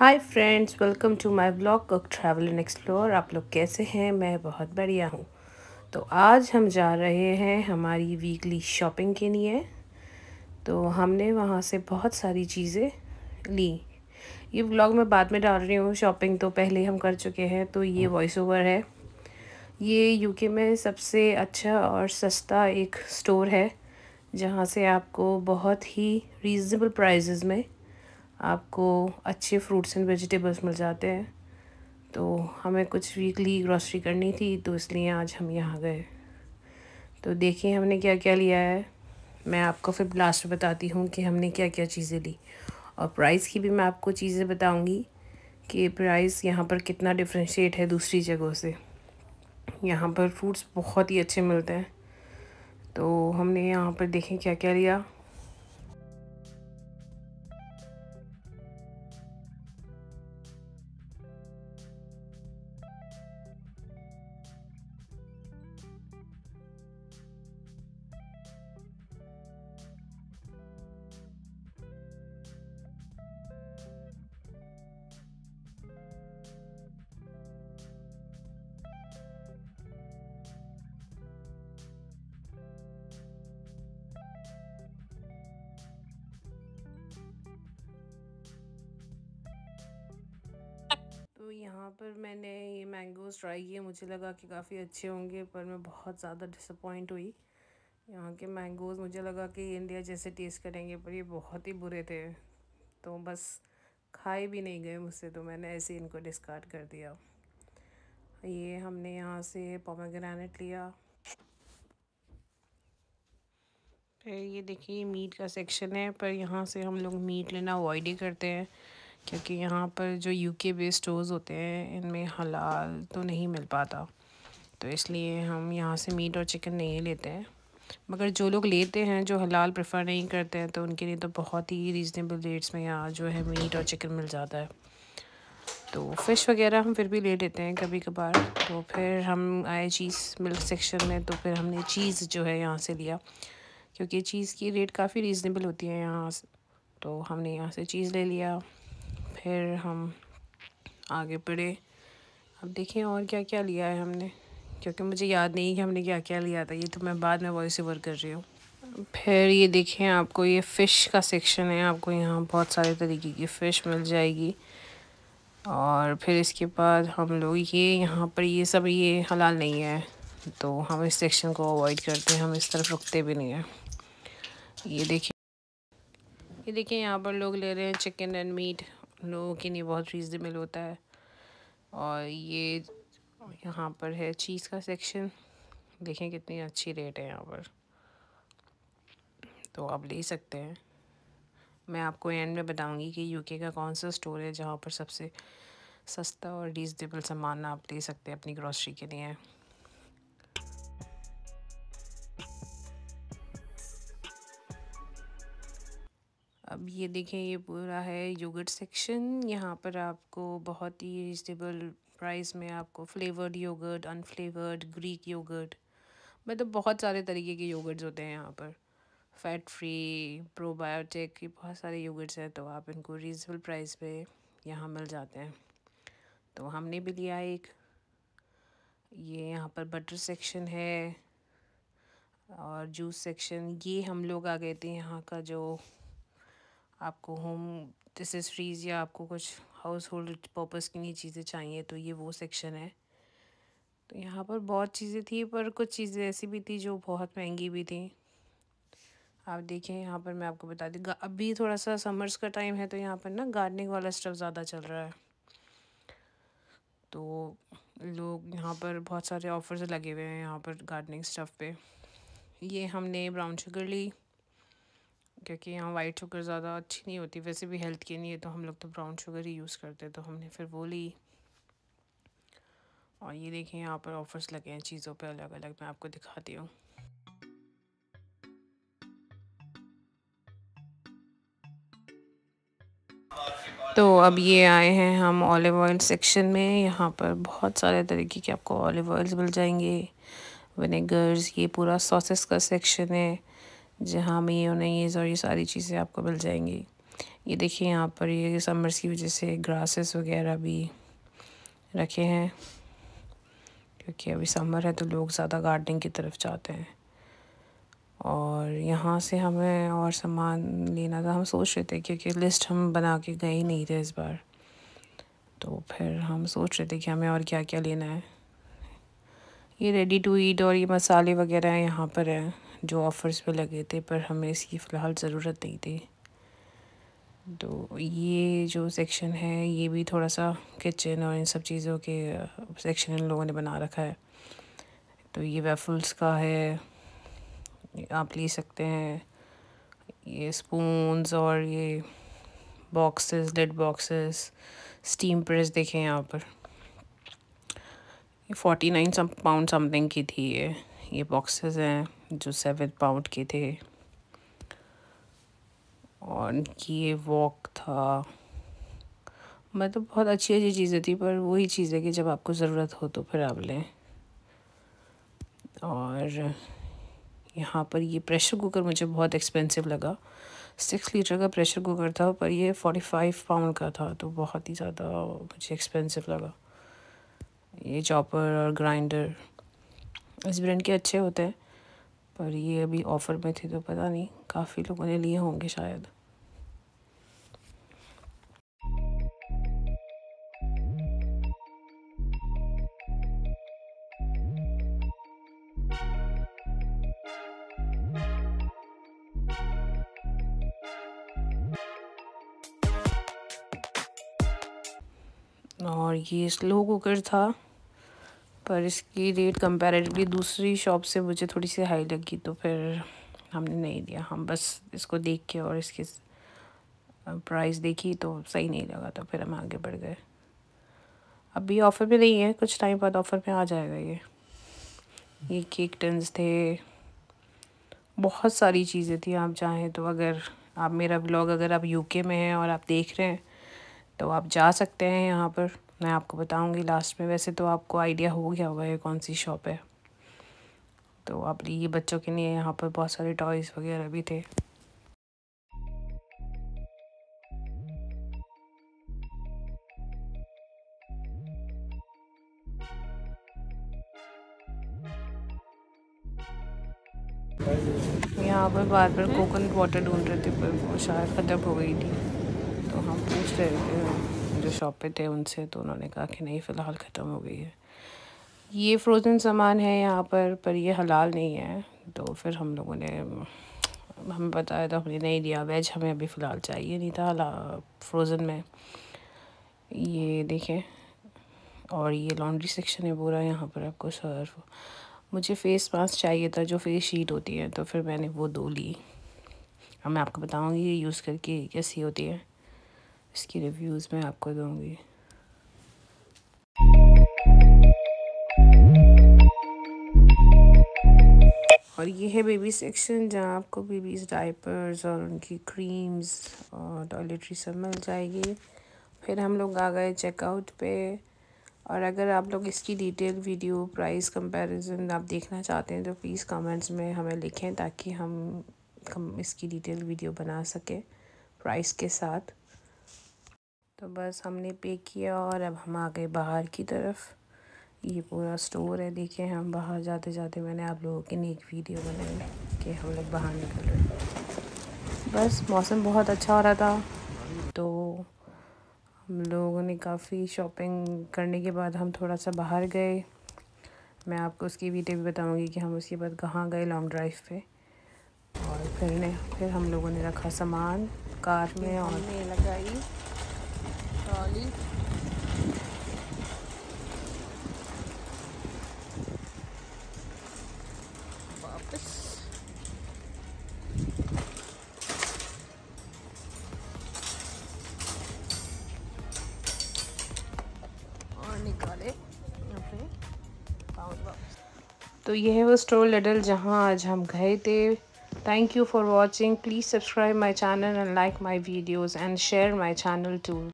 Hi friends welcome to my blog cook travel and explore आप लोग कैसे हैं मैं बहुत बढ़िया हूँ तो आज हम जा रहे हैं हमारी वीकली शॉपिंग के लिए तो हमने वहाँ से बहुत सारी चीज़ें ली ये ब्लॉग मैं बाद में डाल रही हूँ शॉपिंग तो पहले हम कर चुके हैं तो ये वॉइस हाँ। ओवर है ये यूके में सबसे अच्छा और सस्ता एक स्टोर है जहाँ से आपको बहुत ही रीज़नेबल प्राइजेज़ में आपको अच्छे फ्रूट्स एंड वेजिटेबल्स मिल जाते हैं तो हमें कुछ वीकली ग्रॉसरी करनी थी तो इसलिए आज हम यहाँ गए तो देखिए हमने क्या क्या लिया है मैं आपको फिर लास्ट बताती हूँ कि हमने क्या क्या चीज़ें ली और प्राइस की भी मैं आपको चीज़ें बताऊँगी कि प्राइस यहाँ पर कितना डिफ्रेंशिएट है दूसरी जगहों से यहाँ पर फ्रूट्स बहुत ही अच्छे मिलते हैं तो हमने यहाँ पर देखें क्या क्या लिया तो यहाँ पर मैंने ये मैंगोज़ ट्राई किए मुझे लगा कि काफ़ी अच्छे होंगे पर मैं बहुत ज़्यादा डिसअपॉइंट हुई यहाँ के मैंगोज़ मुझे लगा कि इंडिया जैसे टेस्ट करेंगे पर ये बहुत ही बुरे थे तो बस खाए भी नहीं गए मुझसे तो मैंने ऐसे ही इनको डिस्कार्ड कर दिया ये हमने यहाँ से पोमाग्रेनेट लिया फिर ये देखिए मीट का सेक्शन है पर यहाँ से हम लोग मीट लेना अवॉइड ही करते हैं क्योंकि यहाँ पर जो यूके बेस्ड स्टोर्स होते हैं इनमें हलाल तो नहीं मिल पाता तो इसलिए हम यहाँ से मीट और चिकन नहीं लेते हैं मगर जो लोग लेते हैं जो हलाल प्रेफर नहीं करते हैं तो उनके लिए तो बहुत ही रीज़नेबल रेट्स में यहाँ जो है मीट और चिकन मिल जाता है तो फ़िश वगैरह हम फिर भी ले लेते हैं कभी कभार तो फिर हम आए चीज़ मिल्क सेक्शन में तो फिर हमने चीज़ जो है यहाँ से लिया क्योंकि चीज़ की रेट काफ़ी रीज़नेबल होती है यहाँ तो हमने यहाँ से चीज़ ले लिया फिर हम आगे बढ़े अब देखें और क्या क्या लिया है हमने क्योंकि मुझे याद नहीं कि हमने क्या क्या लिया था ये तो मैं बाद में वॉइस ओवर कर रही हूँ फिर ये देखें आपको ये फ़िश का सेक्शन है आपको यहाँ बहुत सारे तरीके की फ़िश मिल जाएगी और फिर इसके बाद हम लोग ये यहाँ पर ये सब ये हलाल नहीं है तो हम इस सेक्शन को अवॉइड करते हैं हम इस तरफ रुकते भी नहीं हैं ये देखिए ये देखिए यहाँ पर लोग ले रहे हैं चिकन एंड मीट लोगों के लिए बहुत रीज़नेबल होता है और ये यहाँ पर है चीज़ का सेक्शन देखें कितनी अच्छी रेट है यहाँ पर तो आप ले सकते हैं मैं आपको एंड में बताऊंगी कि यूके का कौन सा स्टोर है जहाँ पर सबसे सस्ता और रीज़नेबल सामान आप ले सकते हैं अपनी ग्रॉसरी के लिए अब ये देखें ये पूरा है योगर्ट सेक्शन यहाँ पर आपको बहुत ही रिजनेबल प्राइस में आपको flavoured yogurt unflavoured Greek yogurt मतलब बहुत सारे तरीके के योगर्ट्स होते हैं यहाँ पर फैट फ्री प्रोबायोटिक बहुत सारे योगर्ट्स हैं तो आप इनको रिजनेबल प्राइस पे यहाँ मिल जाते हैं तो हमने भी लिया एक ये यहाँ पर बटर सेक्शन है और जूस सेक्शन ये हम लोग आ गए थे यहाँ का जो आपको होम एसेसरीज़ या आपको कुछ हाउस होल्ड पर्पज़ की चीज़ें चाहिए तो ये वो सेक्शन है तो यहाँ पर बहुत चीज़ें थी पर कुछ चीज़ें ऐसी भी थी जो बहुत महंगी भी थी आप देखें यहाँ पर मैं आपको बता दी अभी थोड़ा सा समर्स का टाइम है तो यहाँ पर ना गार्डनिंग वाला स्टफ ज़्यादा चल रहा है तो लोग यहाँ पर बहुत सारे ऑफर्स लगे हुए हैं यहाँ पर गार्डनिंग स्टफ पे ये हमने ब्राउन शुगर ली क्योंकि यहाँ वाइट शुगर ज़्यादा अच्छी नहीं होती वैसे भी हेल्थ के लिए तो हम लोग तो ब्राउन शुगर ही यूज़ करते तो हमने फिर वो ली और ये देखें यहाँ पर ऑफ़र्स लगे हैं चीज़ों पे अलग अलग मैं आपको दिखाती हूँ तो अब ये आए हैं हम ऑलिव ऑयल सेक्शन में यहाँ पर बहुत सारे तरीके के आपको ऑलिव ऑयल्स मिल जाएंगे विनेगर्स ये पूरा सॉसेस का सेक्शन है जहाँ है और ये सारी चीज़ें आपको मिल जाएंगी ये देखिए यहाँ पर ये समर्स की वजह से ग्रासेस वगैरह भी रखे हैं क्योंकि अभी समर है तो लोग ज़्यादा गार्डनिंग की तरफ जाते हैं और यहाँ से हमें और सामान लेना था हम सोच रहे थे क्योंकि लिस्ट हम बना के गए ही नहीं थे इस बार तो फिर हम सोच रहे थे कि हमें और क्या क्या लेना है ये रेडी टू ईट और ये मसाले वगैरह यहाँ पर है जो ऑफ़र्स पे लगे थे पर हमें इसकी फ़िलहाल ज़रूरत नहीं थी तो ये जो सेक्शन है ये भी थोड़ा सा किचन और इन सब चीज़ों के सेक्शन इन लोगों ने बना रखा है तो ये वेफल्स का है आप ले सकते हैं ये स्पूंस और ये boxes lid boxes steam press देखें यहाँ पर forty nine some pound something की थी ये ये बॉक्सेस हैं जो सेवन पाउंड के थे और उनकी ये वॉक था मतलब बहुत अच्छी अच्छी चीज़ें थी पर वही चीज़ है कि जब आपको ज़रूरत हो तो फिर आप लें और यहाँ पर ये प्रेशर कुकर मुझे बहुत एक्सपेंसिव लगा सिक्स लीटर का प्रेशर कुकर था पर ये फोर्टी फाइव पाउंड का था तो बहुत ही ज़्यादा मुझे एक्सपेंसिव लगा ये चॉपर और ग्राइंडर इस ब्रांड के अच्छे होते हैं पर ये अभी ऑफ़र में थे तो पता नहीं काफ़ी लोगों ने लिए होंगे शायद और ये स्लो कुकर था पर इसकी रेट कंपेरेटिवली दूसरी शॉप से मुझे थोड़ी सी हाई लगी तो फिर हमने नहीं लिया हम बस इसको देख के और इसकी प्राइस देखी तो सही नहीं लगा तो फिर हम आगे बढ़ गए अभी ऑफ़र में नहीं है कुछ टाइम बाद ऑफ़र में आ जाएगा ये ये केक टन्स थे बहुत सारी चीज़ें थी आप चाहें तो अगर आप मेरा ब्लॉग अगर आप यूके में हैं और आप देख रहे हैं तो आप जा सकते हैं यहाँ पर मैं आपको बताऊंगी लास्ट में वैसे तो आपको आइडिया हो गया होगा ये कौन सी शॉप है तो आप ये बच्चों के लिए यहाँ पर बहुत सारे टॉयज़ वगैरह भी थे यहाँ पर बार बार कोकोनट वाटर ढूंढ रहे थे पर वो शायद ख़त्म हो गई थी तो हम पूछ रहे थे जो शॉप पे थे उनसे तो उन्होंने कहा कि नहीं फ़िलहाल ख़त्म हो गई है ये फ्रोज़न सामान है यहाँ पर पर ये हलाल नहीं है तो फिर हम लोगों ने हमें बताया तो हमने नहीं दिया वेज हमें अभी फ़िलहाल चाहिए नहीं था हला फ्रोज़न में ये देखें और ये लॉन्ड्री सेक्शन है पूरा यहाँ पर आपको सर्व मुझे फ़ेस मास्क चाहिए था जो फेस शीट होती है तो फिर मैंने वो दो ली अब मैं आपको बताऊँगी ये यूज़ करके कैसी होती है इसकी रिव्यूज़ मैं आपको दूँगी और ये है बेबी सेक्शन जहाँ आपको बेबीज़ डाइपर्स और उनकी क्रीम्स और टॉयलेटरी सब मिल जाएगी फिर हम लोग आ गए चेकआउट पे और अगर आप लोग इसकी डिटेल वीडियो प्राइस कंपैरिजन आप देखना चाहते हैं तो प्लीज़ कमेंट्स में हमें लिखें ताकि हम इसकी डिटेल वीडियो बना सकें प्राइस के साथ तो बस हमने पे किया और अब हम आ गए बाहर की तरफ ये पूरा स्टोर है देखिए हम बाहर जाते जाते मैंने आप लोगों के लिए एक वीडियो बनाई कि हम लोग बाहर निकल रहे बस मौसम बहुत अच्छा हो रहा था तो हम लोगों ने काफ़ी शॉपिंग करने के बाद हम थोड़ा सा बाहर गए मैं आपको उसकी वीडियो भी बताऊंगी कि हम उसके बाद कहाँ गए लॉन्ग ड्राइव पे और फिर ने फिर हम लोगों ने रखा सामान कार में और लगाई ट्रॉली वापस और निकाले अपने पाउंड वापस तो ये है वो स्टोर लेडल जहाँ आज हम गए थे Thank you for watching. Please subscribe my channel and like my videos and share my channel too.